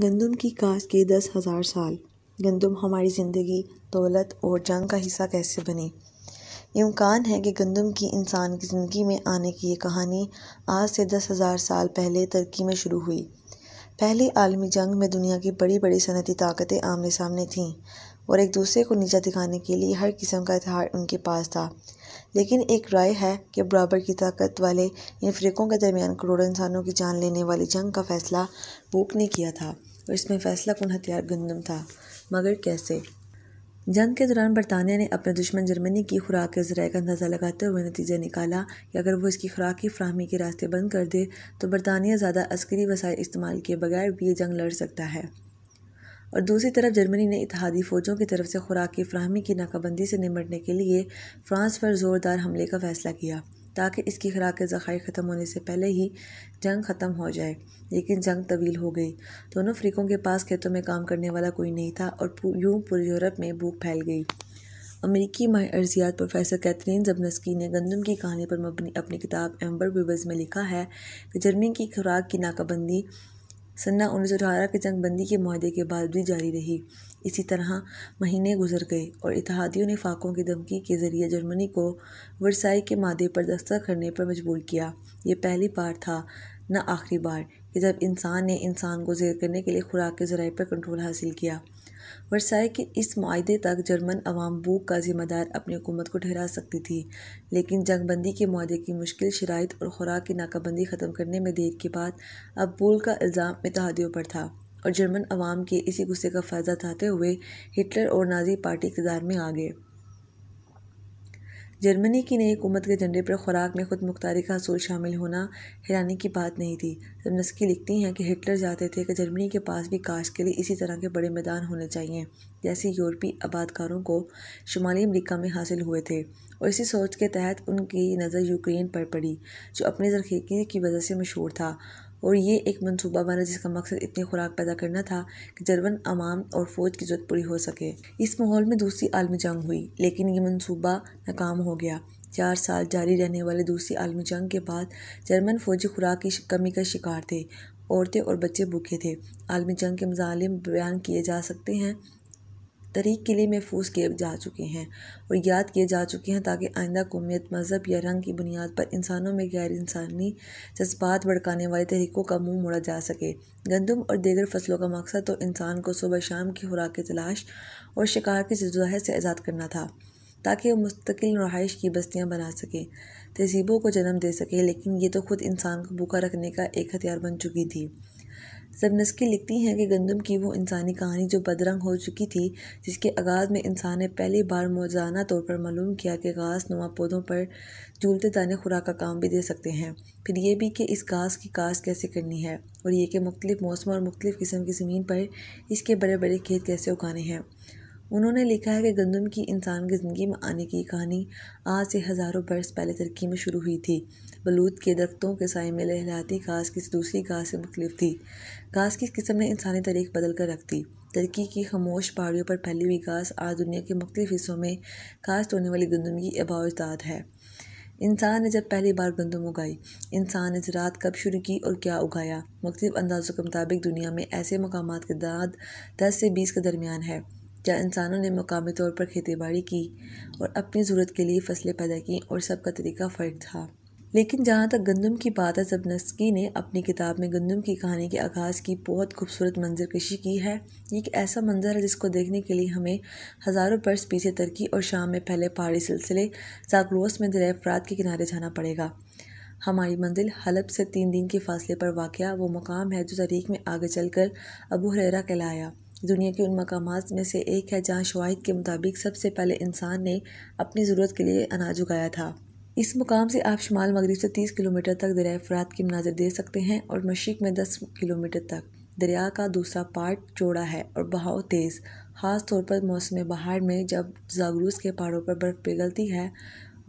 गंदम की काश के दस हज़ार साल गंदम हमारी ज़िंदगी दौलत और जंग का हिस्सा कैसे बनी इम्कान है कि गंदम की इंसान की ज़िंदगी में आने की ये कहानी आज से दस हज़ार साल पहले तुर्की में शुरू हुई पहली आलमी जंग में दुनिया की बड़ी बड़ी सनती ताकतें आमने सामने थीं और एक दूसरे को नीचा दिखाने के लिए हर किस्म का इतिहार उनके पास था लेकिन एक राय है कि बराबर की ताकत वाले इन फ़रीक़ों के दरमियान करोड़ों इंसानों की जान लेने वाली जंग का फ़ैसला बुक ने किया था और इसमें फ़ैसला कौन हथियार गंदम था मगर कैसे जंग के दौरान बरतानिया ने अपने दुश्मन जर्मनी की खुराक के जराये का अंदाज़ा लगाते हुए नतीजा निकाला कि अगर वो इसकी खुराक की फ्राहमी के रास्ते बंद कर दे तो बरतानिया ज़्यादा अस्करी वसाइल इस्तेमाल किए बगैर भी ये जंग लड़ सकता है और दूसरी तरफ जर्मनी ने इतिहादी फ़ौजों की तरफ से खुराक की फ्राहमी की नाकाबंदी से निमटने के लिए फ्रांस पर ज़ोरदार हमले का फ़ैसला किया ताकि इसकी खुराक के ज़ख़ायर ख़त्म होने से पहले ही जंग ख़त्म हो जाए लेकिन जंग तवील हो गई दोनों फ्रीकों के पास खेतों में काम करने वाला कोई नहीं था और यूं पूरे यूरोप में भूख फैल गई अमेरिकी माह अर्जियात प्रोफेसर कैथरीन जबनस्की ने गंदम की कहानी पर मबनी अपनी किताब एम्बर विवर्स में लिखा है कि जर्मनी की खुराक की नाकाबंदी सन्ना उन्नीस के जंगबंदी के माहदे के बाद भी जारी रही इसी तरह महीने गुजर गए और इतिहादियों ने फाकों की धमकी के ज़रिए जर्मनी को वर्साई के मादे पर दस्तक करने पर मजबूर किया ये पहली बार था न आखिरी बार कि जब इंसान ने इंसान को जेर करने के लिए खुराक के ज़राए पर कंट्रोल हासिल किया वर्साय के इस माहे तक जर्मन अवाम भूख का ज़िम्मेदार अपनी हुकूमत को ठहरा सकती थी लेकिन जंगबंदी के माहे की मुश्किल शराइ और खुराक की नाकाबंदी ख़त्म करने में देर के बाद अब बूल का इल्ज़ाम इतिहादियों पर था और जर्मन अवाम के इसी गुस्से का फ़ायदा उठाते हुए हिटलर और नाजी पार्टी इकदार में आ गए जर्मनी की नई हुकूमत के झंडे पर खुराक में खुद मुख्तारी का असूल शामिल होना हैरानी की बात नहीं थी जमनस्की लिखती हैं कि हिटलर चाहते थे कि जर्मनी के पास भी काश के लिए इसी तरह के बड़े मैदान होने चाहिए जैसे यूरोपीय आबादकारों को शुमाली अमरीका में हासिल हुए थे और इसी सोच के तहत उनकी नज़र यूक्रेन पर पड़ी जो अपने जरखीकी की वजह से मशहूर था और ये एक मंसूबा बना जिसका मकसद इतनी खुराक पैदा करना था कि जर्मन अमाम और फौज की जरूरत पूरी हो सके इस माहौल में दूसरी आलमी जंग हुई लेकिन ये मंसूबा नाकाम हो गया चार साल जारी रहने वाले दूसरी आलमी जंग के बाद जर्मन फौजी खुराक की कमी का शिकार थे औरतें और बच्चे भूखे थे आलमी जंग के मजालिम बयान किए जा सकते हैं तरीक के लिए महफूज किए जा चुके हैं और याद किए जा चुके हैं ताकि आइंदा कौमियत मज़हब या रंग की बुनियाद पर इंसानों में गैर इंसानी जज्बात भड़काने वाली तहरीकों का मुंह मोड़ा जा सके गंदम और दीगर फसलों का मकसद तो इंसान को सुबह शाम की खुराक की तलाश और शिकार की जदोजहद से आज़ाद करना था ताकि वह मुस्तकिल रहाइश की बस्तियाँ बना सकें तहजीबों को जन्म दे सके लेकिन ये तो ख़ुद इंसान को भूखा रखने का एक हथियार बन चुकी थी सबनस्की लिखती हैं कि गंदम की वो इंसानी कहानी जो बदरंग हो चुकी थी जिसके आगाज़ में इंसान ने पहली बार मौजाना तौर पर मालूम किया कि घास नुमा पौधों पर झूलते दाने खुराक का काम भी दे सकते हैं फिर ये भी कि इस घास की काश्त कैसे करनी है और ये कि मुख्तलिफ़ मौसम और मुख्तलिफ़ किस्म की ज़मीन पर इसके बड़े बड़े खेत कैसे उगाने हैं उन्होंने लिखा है कि गंदम की इंसान की ज़िंदगी में आने की कहानी आज से हज़ारों बरस पहले तरक्की में शुरू हुई थी बलूद के दरख्तों के साय में लहलाती घास किसी दूसरी घास से मुख्तलिफ थी घास की किस्म ने इंसानी तारीख बदल कर रख दी तरक्की की खामोश पहाड़ियों पर फैली हुई घास आज दुनिया के मुख्तु हिस्सों में घास तोड़ने वाली गंदम की आबाजदाद है इंसान ने जब पहली बार गंदम उगाई इंसान ने ज़रात कब शुरू की और क्या उगाया मुख्तु अंदाज़ों के मुताबिक दुनिया में ऐसे मकाम की दाद दस से बीस के दरमियान है जहाँ इंसानों ने मकामी तौर पर खेतीबाड़ी की और अपनी ज़रूरत के लिए फसलें पैदा की और सबका तरीका फ़र्क था लेकिन जहाँ तक गंदम की बात है जब नस्की ने अपनी किताब में गंदम की कहानी के आगाज़ की बहुत खूबसूरत मंजर कशी की है ये एक ऐसा मंजर है जिसको देखने के लिए हमें हज़ारों बर्स पीछे तरकी और शाम में पहले पहाड़ी सिलसिले जागलोस में दर अफरात के किनारे जाना पड़ेगा हमारी मंजिल हलब से तीन दिन के फासले पर वाक़ वो मकाम है जो तारीख में आगे चलकर अबू हरेरा कहलाया दुनिया के उन मकाम में से एक है जहाँ शवाहद के मुताबिक सबसे पहले इंसान ने अपनी ज़रूरत के लिए अनाज उगाया था इस मुकाम से आप शुमाल मगरब से 30 किलोमीटर तक दरिया फरात के मनाजर देख सकते हैं और मशीक में 10 किलोमीटर तक दरिया का दूसरा पार्ट चौड़ा है और बहाव तेज़ ख़ास तौर पर मौसम बहार में जब जागरूस के पहाड़ों पर बर्फ़ पिघलती है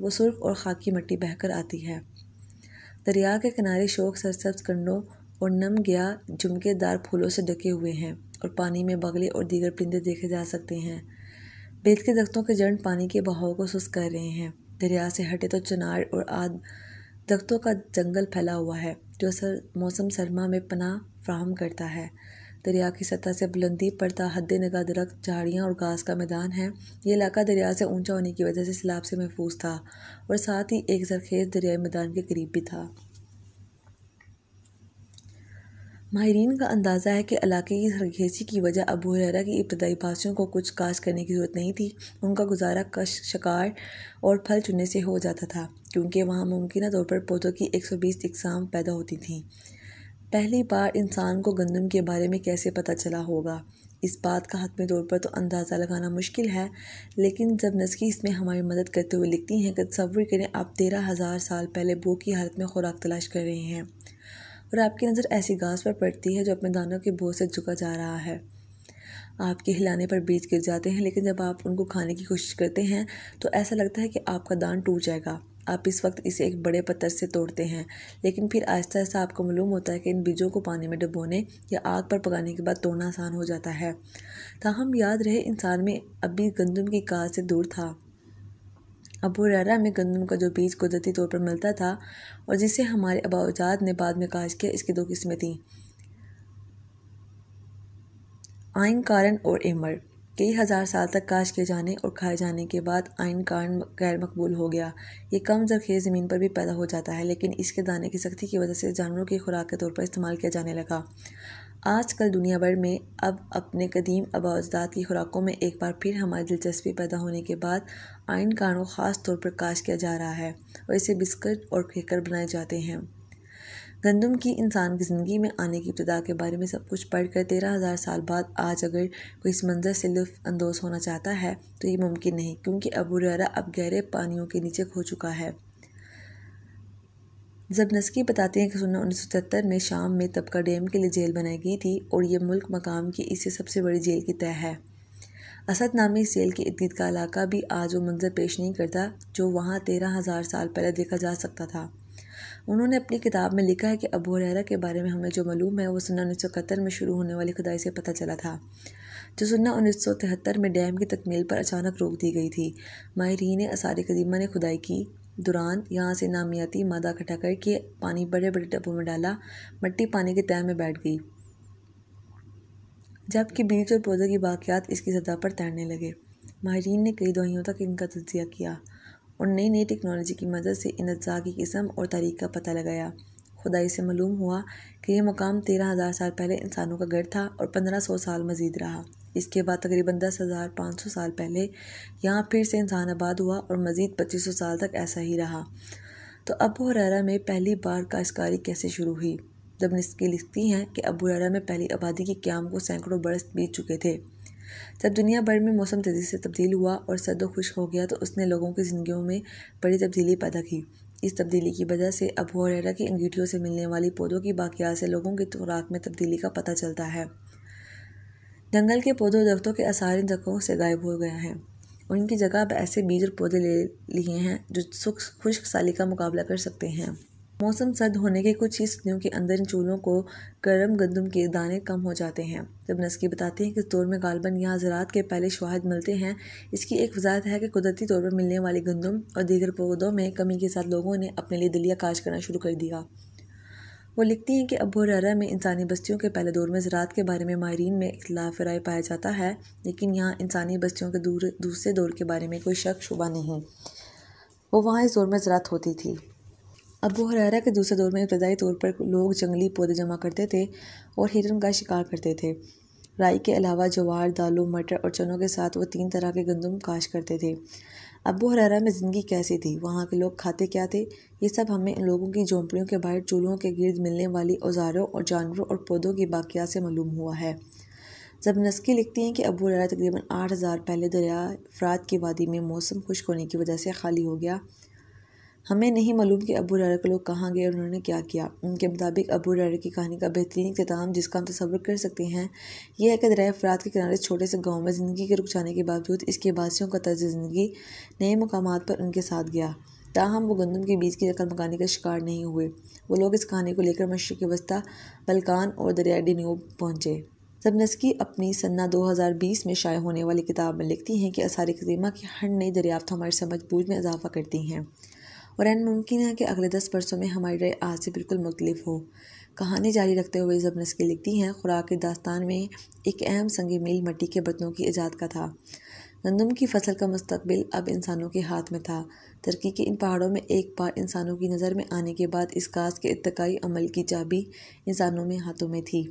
वो सुर्ख और खाकी मट्टी बहकर आती है दरिया के किनारे शोक सरसब्ज कंडों और नम गया झुमकेदार फूलों से ढके हुए हैं और पानी में बगले और दीगर परिंदे देखे जा सकते हैं बेत के दख्तों के जड़ पानी के बहाव को सुस्त कर रहे हैं दरिया से हटे तो चनार और आद दख्तों का जंगल फैला हुआ है जो सर मौसम सरमा में पना फ्राहम करता है दरिया की सतह से बुलंदी पर ता हद नगा दरख्त झाड़ियाँ और घास का मैदान है ये इलाका दरिया से ऊंचा होने की वजह से सैलाब से महफूज था और साथ ही एक जरखेज दरियाई मैदान के करीब भी था माहरीन का अंदाज़ा है कि इलाके की सरगेसी की वजह अबू हररा की इब्तदाई बासियों को कुछ काश करने की ज़रूरत नहीं थी उनका गुजारा कश शिकार और फल चुनने से हो जाता था क्योंकि वहाँ मुमकिन तौर पर पौधों की एक सौ बीस इकसाम पैदा होती थीं पहली बार इंसान को गंदम के बारे में कैसे पता चला होगा इस बात का हतमी तौर पर तो अंदाज़ा लगाना मुश्किल है लेकिन जब नस्की इसमें हमारी मदद करते हुए लिखती हैं कि तस्वुर करें आप तेरह हज़ार साल पहले बो की हालत में खुराक तलाश कर रहे हैं और आपकी नज़र ऐसी घास पर पड़ती है जो अपने दानों के बोझ से झुका जा रहा है आपके हिलाने पर बीज गिर जाते हैं लेकिन जब आप उनको खाने की कोशिश करते हैं तो ऐसा लगता है कि आपका दान टूट जाएगा आप इस वक्त इसे एक बड़े पत्थर से तोड़ते हैं लेकिन फिर आहिस्ता आहिस्ता आपको मालूम होता है कि इन बीजों को पानी में डुबोने या आग पर पकाने के बाद तोड़ना आसान हो जाता है ताहम याद रहे इंसान में अभी गंदम की कार से दूर था अबूरैरा में गंदम का जो बीज कुदरती तौर पर मिलता था और जिसे हमारे आबाजात ने बाद में काश किया इसकी दो किस्में थीं आइन कारण और एमर कई हज़ार साल तक काश किए जाने और खाए जाने के बाद आइन कारण गैर मकबूल हो गया ये कम जरखेज़ ज़मीन पर भी पैदा हो जाता है लेकिन इसके दाने की सख्ती की वजह से जानवरों की खुराक के तौर पर इस्तेमाल किया जाने लगा आजकल दुनिया भर में अब अपने कदीम आबाजदात की खुराकों में एक बार फिर हमारी दिलचस्पी पैदा होने के बाद आइन कानों ख़ास तौर पर काश किया जा रहा है और इसे बिस्किट और केकर बनाए जाते हैं गंदम की इंसान की ज़िंदगी में आने की इब्तदा के बारे में सब कुछ पढ़ कर तेरह हज़ार साल बाद आज अगर कोई इस मंज़र से लुफानंदोज़ होना चाहता है तो ये मुमकिन नहीं क्योंकि अबूरारा अब गहरे पानियों के नीचे खो चुका है जब नस्की बताते हैं कि सुनना उन्नीस में शाम में तबका डैम के लिए जेल बनाई गई थी और यह मुल्क मकाम की इससे सबसे बड़ी जेल की तय है असद नामी इस जेल के इदीद का इलाका भी आज वो मंजर पेश नहीं करता जो वहाँ तेरह हज़ार साल पहले देखा जा सकता था उन्होंने अपनी किताब में लिखा है कि अबू हरेरा के बारे में हमें जो मालूम है वो सुन्ना उन्नीस में शुरू होने वाली खुदाई से पता चला था जो सुन्ना उन्नीस में डैम की तकमील पर अचानक रोक दी गई थी माहरीन आसार कदीमा ने खुदाई की दौरान यहाँ से नामियाती मादा इकट्ठा करके पानी बड़े बड़े डब्बों में डाला मट्टी पानी के तय में बैठ गई जबकि बीज और पौधे की बाकियात इसकी सतह पर तैरने लगे माहरीन ने कई दवाइयों तक इनका तजिया किया और नई नई टेक्नोलॉजी की मदद से इन अज्जा की किस्म और तारीख का पता लगाया खुदाई से मालूम हुआ कि यह मकाम तेरह हज़ार साल पहले इंसानों का गढ़ था और पंद्रह सौ साल मजीद रहा इसके बाद तकरीबन दस हज़ार पाँच सौ साल पहले यहाँ फिर से इंसान आबाद हुआ और मज़ीद पच्चीस सौ साल तक ऐसा ही रहा तो अबू हरारा में पहली बार काश्तकारी कैसे शुरू हुई जब निस्की लिखती हैं कि अबू हरारा में पहली आबादी के क्याम को सैकड़ों बरस बीत चुके थे जब दुनिया भर में मौसम तेज़ी से तब्दील हुआ और सर्दो खुश हो गया तो उसने लोगों की ज़िंदगी में बड़ी तब्दीली पैदा की इस तब्दीली की वजह से अबू हरेरा की अंगीठियों से मिलने वाली पौधों की बाकियात से लोगों की खुराक में तब्दीली का पता चलता है जंगल के और दरख्तों के आसारी जगहों से गायब हो गए हैं उनकी जगह अब ऐसे बीज और पौधे ले लिए हैं जो सुख खुश्क साली का मुकाबला कर सकते हैं मौसम सर्द होने के कुछ ही सदियों के अंदर इन चूल्हों को गर्म गंदम के दाने कम हो जाते हैं जब नस्की बताते हैं कि इस दौर में गालबन यहाँ ज़रात के पहले शवाहद मिलते हैं इसकी एक वजहत है कि कुदरती तौर पर मिलने वाली गंदम और दीगर पौधों में कमी के साथ लोगों ने अपने लिए दलिया काज करना शुरू कर दिया वो लिखती हैं कि अबोहरारा में इंसानी बस्तियों के पहले दौर में ज़रात के बारे में माहरीन में इख्लाफ राय पाया जाता है लेकिन यहाँ इंसानी बस्तियों के दूर दूसरे दौर के बारे में कोई शक शुबा नहीं वो वहाँ इस दौर में ज़रात होती थी अबू हरारा के दूसरे दौर में इब्तदाई तौर पर लोग जंगली पौधे जमा करते थे और हिरन का शिकार करते थे राई के अलावा जवार दालों मटर और चनों के साथ वो तीन तरह के गंदम काश करते थे अबू हरारा में ज़िंदगी कैसी थी वहाँ के लोग खाते क्या थे ये सब हमें लोगों की झोंपड़ियों के बाहर चूल्हों के गिर्द मिलने वाली औजारों और जानवरों और पौधों की बाकिया से मालूम हुआ है जब नस्की लिखती हैं कि अबू हरारा तकरीबन आठ हज़ार पहले दरिया फरात की वादी में मौसम खुश्क होने की वजह से खाली हो गया हमें नहीं मालूम कि अबू रारा के लोग कहाँ गए और उन्होंने क्या किया उनके मुताबिक अबू हुरैरा की कहानी का बेहतरीन इख्ताम जिसका हम तस्वर कर सकते हैं यह है कि दरिया फरात के किनारे छोटे से गाँव में ज़िंदगी के रुक जाने के बावजूद इसके बासियों का तर्ज ज़िंदगी नए मकाम पर उनके साथ गया ताहम वो गंदम के बीज की रकल मकानी का शिकार नहीं हुए वो लोग इस कहानी को लेकर मशरक़ वस्ता बलकान और दरिया डिनूब पहुँचे नस्की अपनी सन्ना 2020 में शाये होने वाली किताब में लिखती हैं कि आसार कदीमा की हर नई दरियाफ्त हमारी समझ बूझ में इजाफा करती हैं और एन मुमकिन है कि अगले दस बरसों में हमारी राय आज से बिल्कुल मुख्तलिफ हो कहानी जारी रखते हुए जबनस की लिखती हैं खुराक के दास्तान में एक अहम संग मील मट्टी के बर्तनों की ईजाद का था गंदम की फसल का मुस्तबिल अब इंसानों के हाथ में था तरक्की के इन पहाड़ों में एक बार इंसानों की नज़र में आने के बाद इस काज के इतकाई अमल की चाबी इंसानों में हाथों में थी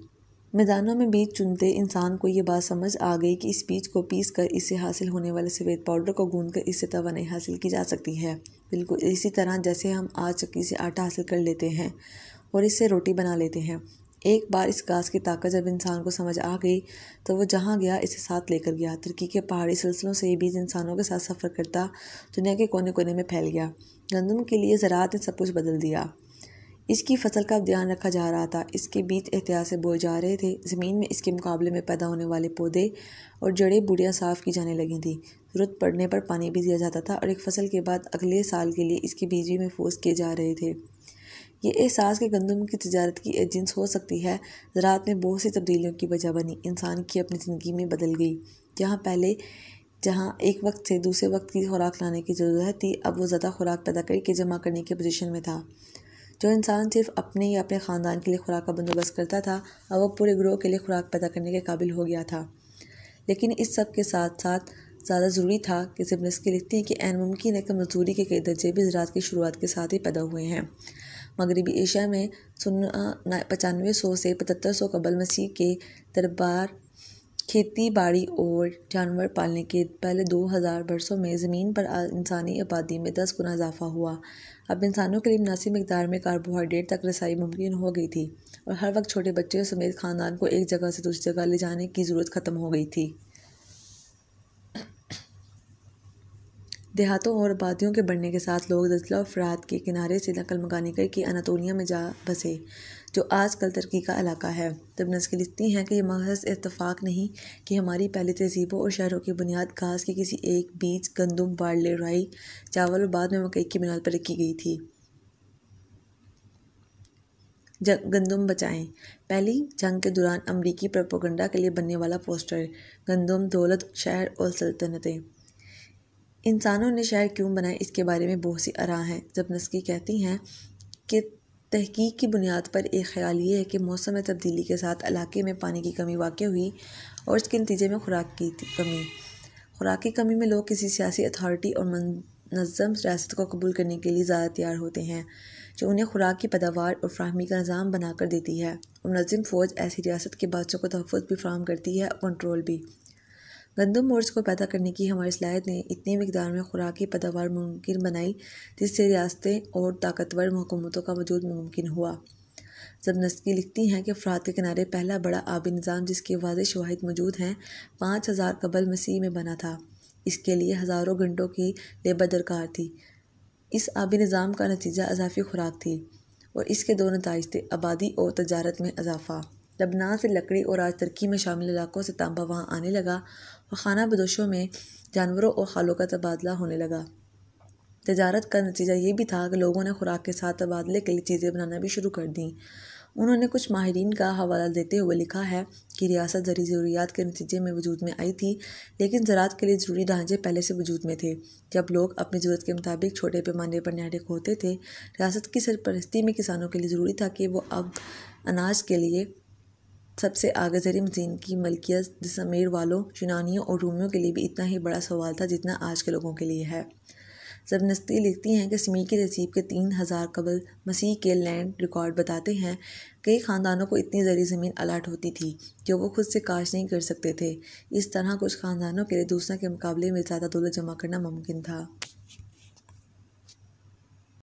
मैदानों में बीज चुनते इंसान को ये बात समझ आ गई कि इस बीज को पीस कर इससे हासिल होने वाले सफ़ेद पाउडर को गूंद कर इससे तवानाई हासिल की जा सकती है बिल्कुल इसी तरह जैसे हम आज चक्की से आटा हासिल कर लेते हैं और इससे रोटी बना लेते हैं एक बार इस घास की ताकत जब इंसान को समझ आ गई तो वो जहाँ गया इसे साथ लेकर गया तुर्की के पहाड़ी सिलसिलों से ये बीज इंसानों के साथ सफ़र करता दुनिया के कोने कोने में फैल गया गंदम के लिए ज़रात ने सब कुछ बदल दिया इसकी फसल का ध्यान रखा जा रहा था इसके बीज एहतियात से बोए जा रहे थे ज़मीन में इसके मुकाबले में पैदा होने वाले पौधे और जड़े बूढ़ियाँ साफ़ की जाने लगी थी ज़रूरत पड़ने पर पानी भी दिया जाता था और एक फसल के बाद अगले साल के लिए इसके बीज भी महफूज किए जा रहे थे ये एहसास के गंदम की तजारत की एजेंस हो सकती है ज़रात में बहुत सी तब्दीलियों की वजह बनी इंसान की अपनी ज़िंदगी में बदल गई जहाँ पहले जहाँ एक वक्त से दूसरे वक्त की खुराक लाने की ज़रूरत थी अब वो ज़्यादा खुराक पैदा करके जमा करने के पोजीशन में था जो इंसान सिर्फ अपने या अपने ख़ानदान के लिए खुराक का बंदोबस्त करता था अब वह पूरे ग्रोह के लिए खुराक पैदा करने के काबिल हो गया था लेकिन इस सब के साथ साथ ज़्यादा ज़रूरी था कि जिबनस्की लिखती हैं कि एन मुमकिन है कि मजदूरी के कई दर्जे भी ज़रात की शुरुआत के साथ ही पैदा हुए हैं मगरबी एशिया में सुन पचानवे सौ से पचहत्तर सौ कबल मसीह के दरबार खेती बाड़ी और जानवर पालने के पहले दो हज़ार बरसों में ज़मीन पर इंसानी आबादी में दस गुना इजाफ़ा हुआ अब इंसानों के लिए मुनासिब मकदार में कार्बोहाइड्रेट तक रसाई मुमकिन हो गई थी और हर वक्त छोटे बच्चों समेत ख़ानदान को एक जगह से दूसरी जगह ले जाने की ज़रूरत ख़त्म हो गई थी देहातों और आबादियों के बढ़ने के साथ लोग दजला अफराद के किनारे से नकल मकानी की अनातोलिया में जा बसे जो आज कल तुर्की का इलाका है तब की लिखती हैं कि यह महज इतफ़ाक़ नहीं कि हमारी पहली तहजीबों और शहरों की बुनियाद घास के किसी एक बीज गंदम बाड़ले राई चावल और बाद में मकई की बुनियाद पर रखी गई थी जंग गंदम बचाएं पहली जंग के दौरान अमरीकी प्रोपोगंडा के लिए बनने वाला पोस्टर गंदम दौलत शहर और सल्तनतें इंसानों ने शहर क्यों बनाए इसके बारे में बहुत सी आरा हैं जब नस्की कहती हैं कि तहकीक की बुनियाद पर एक ख्याल ये है कि मौसम में तब्दीली के साथ इलाके में पानी की कमी वाक़ हुई और इसके नतीजे में खुराक की कमी खुराक की कमी में लोग किसी सियासी अथॉरिटी और मनज़म रियासत को कबूल करने के लिए ज़्यादा तैयार होते हैं जो उन्हें खुराक की पैदावार और फ्राहमी का निज़ाम बनाकर देती है और मनज़म फ़ौज ऐसी रियासत के बादशों को तहफ़ भी फ्राहम करती है और कंट्रोल भी गंदम और को पैदा करने की हमारी सलाहत ने इतनी मकदार में खुराक की पैदावार मुमकिन बनाई जिससे रियासतें और ताकतवर हुकूमतों का वजूद मुमकिन हुआ जब नस्की लिखती हैं कि फ़रात के किनारे पहला बड़ा आबी निज़ाम जिसके वाज शवाहद मौजूद हैं पाँच हज़ार कबल मसीह में बना था इसके लिए हज़ारों घंटों की लेबर दरकार थी इस आबी निज़ाम का नतीजा अजाफी खुराक थी और इसके दो नतज थे आबादी और तजारत में अजाफा लबनान से लकड़ी और आज तुर्की में शामिल इलाकों से तांबा वहाँ आने लगा और खाना बदोशों में जानवरों और खालों का तबादला होने लगा तजारत का नतीजा ये भी था कि लोगों ने खुराक के साथ तबादले के लिए चीज़ें बनाना भी शुरू कर दी उन्होंने कुछ माहरीन का हवाला देते हुए लिखा है कि रियासत ज़रूरी ज़रूरियात के नतीजे में वजूद में आई थी लेकिन ज़रात के लिए ज़रूरी ढांचे पहले से वजूद में थे जब लोग अपनी ज़रूरत के मुताबिक छोटे पैमाने पर न्याय होते थे रियासत की सरपरस्ती में किसानों के लिए ज़रूरी था कि वो अब अनाज के लिए सबसे आगे जीन की मलकियत जसमेर वालों यूनानियों और रूमियों के लिए भी इतना ही बड़ा सवाल था जितना आज के लोगों के लिए है जबनस्ती लिखती हैं कि समी की तहसीब के तीन हज़ार कबल मसीह के लैंड रिकॉर्ड बताते हैं कई ख़ानदानों को इतनी ज़री ज़मीन अलाट होती थी जो वो खुद से काश नहीं कर सकते थे इस तरह कुछ ख़ानदानों के लिए दूसरा के मुकाबले में ज़्यादा दौलत जमा करना मुमकिन था